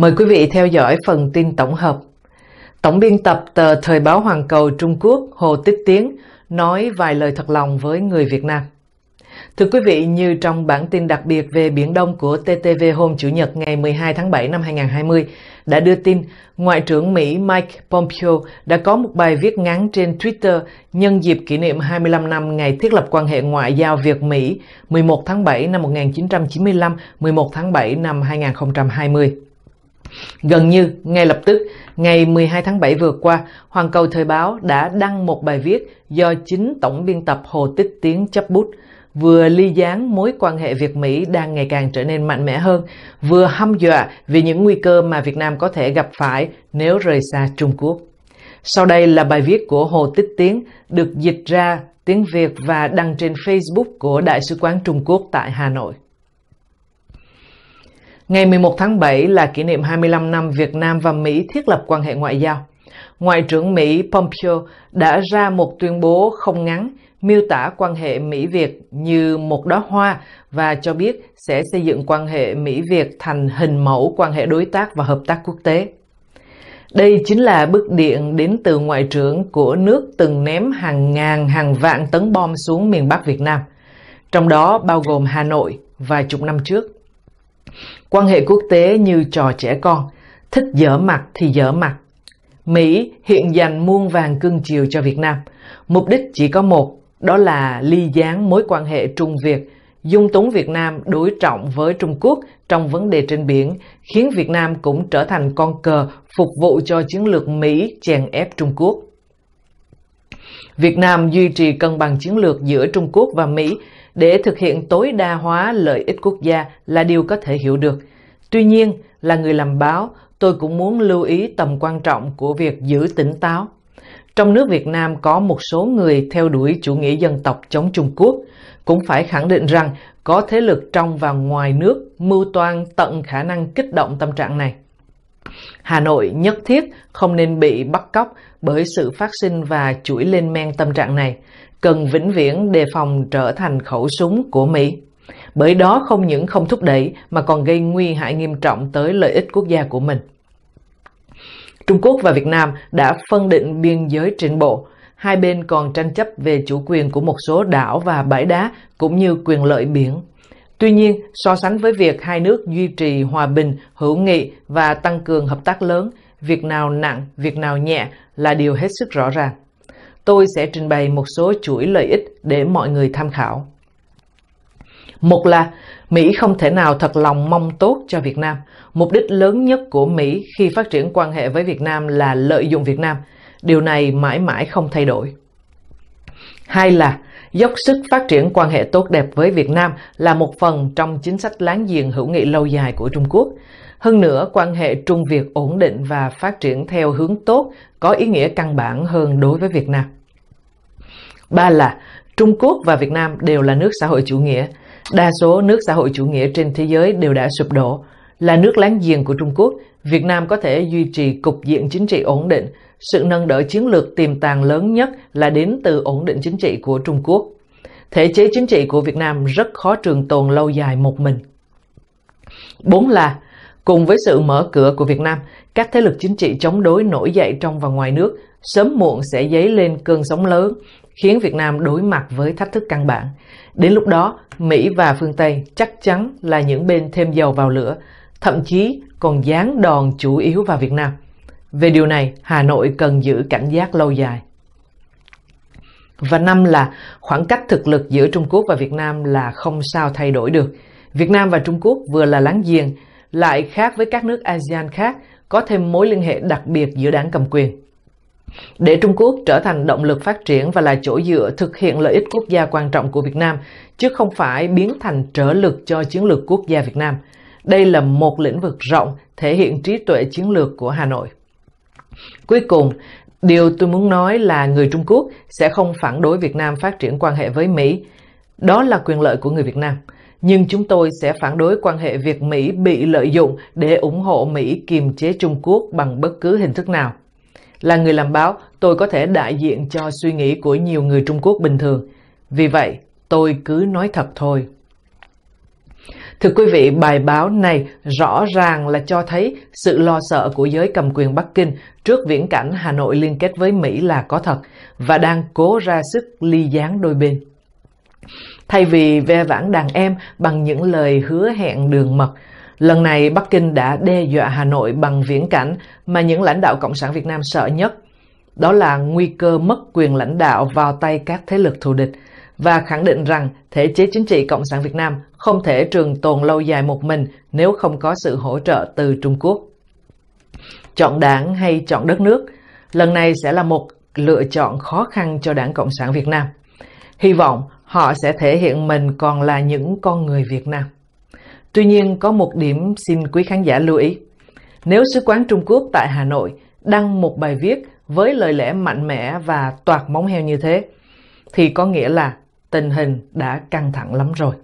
Mời quý vị theo dõi phần tin tổng hợp. Tổng biên tập tờ Thời báo Hoàng cầu Trung Quốc Hồ Tích Tiến nói vài lời thật lòng với người Việt Nam. Thưa quý vị, như trong bản tin đặc biệt về Biển Đông của TTV hôm Chủ nhật ngày 12 tháng 7 năm 2020 đã đưa tin, Ngoại trưởng Mỹ Mike Pompeo đã có một bài viết ngắn trên Twitter nhân dịp kỷ niệm 25 năm ngày thiết lập quan hệ ngoại giao Việt-Mỹ 11 tháng 7 năm 1995, 11 tháng 7 năm 2020. Gần như ngay lập tức, ngày 12 tháng 7 vừa qua, Hoàng Cầu Thời báo đã đăng một bài viết do chính tổng biên tập Hồ Tích Tiến chấp bút, vừa ly gián mối quan hệ Việt Mỹ đang ngày càng trở nên mạnh mẽ hơn, vừa hăm dọa vì những nguy cơ mà Việt Nam có thể gặp phải nếu rời xa Trung Quốc. Sau đây là bài viết của Hồ Tích Tiến được dịch ra tiếng Việt và đăng trên Facebook của Đại sứ quán Trung Quốc tại Hà Nội. Ngày 11 tháng 7 là kỷ niệm 25 năm Việt Nam và Mỹ thiết lập quan hệ ngoại giao. Ngoại trưởng Mỹ Pompeo đã ra một tuyên bố không ngắn miêu tả quan hệ Mỹ-Việt như một đóa hoa và cho biết sẽ xây dựng quan hệ Mỹ-Việt thành hình mẫu quan hệ đối tác và hợp tác quốc tế. Đây chính là bức điện đến từ Ngoại trưởng của nước từng ném hàng ngàn hàng vạn tấn bom xuống miền Bắc Việt Nam, trong đó bao gồm Hà Nội vài chục năm trước. Quan hệ quốc tế như trò trẻ con, thích dở mặt thì dở mặt. Mỹ hiện dành muôn vàng cưng chiều cho Việt Nam. Mục đích chỉ có một, đó là ly gián mối quan hệ Trung Việt, dung túng Việt Nam đối trọng với Trung Quốc trong vấn đề trên biển, khiến Việt Nam cũng trở thành con cờ phục vụ cho chiến lược Mỹ chèn ép Trung Quốc. Việt Nam duy trì cân bằng chiến lược giữa Trung Quốc và Mỹ để thực hiện tối đa hóa lợi ích quốc gia là điều có thể hiểu được. Tuy nhiên, là người làm báo, tôi cũng muốn lưu ý tầm quan trọng của việc giữ tỉnh táo. Trong nước Việt Nam có một số người theo đuổi chủ nghĩa dân tộc chống Trung Quốc, cũng phải khẳng định rằng có thế lực trong và ngoài nước mưu toan tận khả năng kích động tâm trạng này. Hà Nội nhất thiết không nên bị bắt cóc bởi sự phát sinh và chuỗi lên men tâm trạng này, cần vĩnh viễn đề phòng trở thành khẩu súng của Mỹ. Bởi đó không những không thúc đẩy mà còn gây nguy hại nghiêm trọng tới lợi ích quốc gia của mình. Trung Quốc và Việt Nam đã phân định biên giới trên bộ, hai bên còn tranh chấp về chủ quyền của một số đảo và bãi đá cũng như quyền lợi biển. Tuy nhiên, so sánh với việc hai nước duy trì hòa bình, hữu nghị và tăng cường hợp tác lớn, việc nào nặng, việc nào nhẹ là điều hết sức rõ ràng. Tôi sẽ trình bày một số chuỗi lợi ích để mọi người tham khảo. Một là Mỹ không thể nào thật lòng mong tốt cho Việt Nam. Mục đích lớn nhất của Mỹ khi phát triển quan hệ với Việt Nam là lợi dụng Việt Nam. Điều này mãi mãi không thay đổi. Hai là dốc sức phát triển quan hệ tốt đẹp với Việt Nam là một phần trong chính sách láng giềng hữu nghị lâu dài của Trung Quốc. Hơn nữa, quan hệ Trung Việt ổn định và phát triển theo hướng tốt có ý nghĩa căn bản hơn đối với Việt Nam. Ba là Trung Quốc và Việt Nam đều là nước xã hội chủ nghĩa. Đa số nước xã hội chủ nghĩa trên thế giới đều đã sụp đổ. Là nước láng giềng của Trung Quốc, Việt Nam có thể duy trì cục diện chính trị ổn định, sự nâng đỡ chiến lược tiềm tàng lớn nhất là đến từ ổn định chính trị của Trung Quốc. Thể chế chính trị của Việt Nam rất khó trường tồn lâu dài một mình. Bốn là, cùng với sự mở cửa của Việt Nam, các thế lực chính trị chống đối nổi dậy trong và ngoài nước sớm muộn sẽ dấy lên cơn sóng lớn, khiến Việt Nam đối mặt với thách thức căn bản. Đến lúc đó, Mỹ và phương Tây chắc chắn là những bên thêm dầu vào lửa, thậm chí còn dán đòn chủ yếu vào Việt Nam. Về điều này, Hà Nội cần giữ cảnh giác lâu dài. Và năm là khoảng cách thực lực giữa Trung Quốc và Việt Nam là không sao thay đổi được. Việt Nam và Trung Quốc vừa là láng giềng, lại khác với các nước ASEAN khác, có thêm mối liên hệ đặc biệt giữa đảng cầm quyền. Để Trung Quốc trở thành động lực phát triển và là chỗ dựa thực hiện lợi ích quốc gia quan trọng của Việt Nam, chứ không phải biến thành trở lực cho chiến lược quốc gia Việt Nam – đây là một lĩnh vực rộng thể hiện trí tuệ chiến lược của Hà Nội. Cuối cùng, điều tôi muốn nói là người Trung Quốc sẽ không phản đối Việt Nam phát triển quan hệ với Mỹ. Đó là quyền lợi của người Việt Nam. Nhưng chúng tôi sẽ phản đối quan hệ Việt-Mỹ bị lợi dụng để ủng hộ Mỹ kiềm chế Trung Quốc bằng bất cứ hình thức nào. Là người làm báo, tôi có thể đại diện cho suy nghĩ của nhiều người Trung Quốc bình thường. Vì vậy, tôi cứ nói thật thôi. Thưa quý vị, bài báo này rõ ràng là cho thấy sự lo sợ của giới cầm quyền Bắc Kinh trước viễn cảnh Hà Nội liên kết với Mỹ là có thật và đang cố ra sức ly gián đôi bên. Thay vì ve vãn đàn em bằng những lời hứa hẹn đường mật, lần này Bắc Kinh đã đe dọa Hà Nội bằng viễn cảnh mà những lãnh đạo Cộng sản Việt Nam sợ nhất. Đó là nguy cơ mất quyền lãnh đạo vào tay các thế lực thù địch – và khẳng định rằng thể chế chính trị Cộng sản Việt Nam không thể trường tồn lâu dài một mình nếu không có sự hỗ trợ từ Trung Quốc. Chọn đảng hay chọn đất nước, lần này sẽ là một lựa chọn khó khăn cho đảng Cộng sản Việt Nam. Hy vọng họ sẽ thể hiện mình còn là những con người Việt Nam. Tuy nhiên, có một điểm xin quý khán giả lưu ý. Nếu Sứ quán Trung Quốc tại Hà Nội đăng một bài viết với lời lẽ mạnh mẽ và toạt móng heo như thế, thì có nghĩa là tình hình đã căng thẳng lắm rồi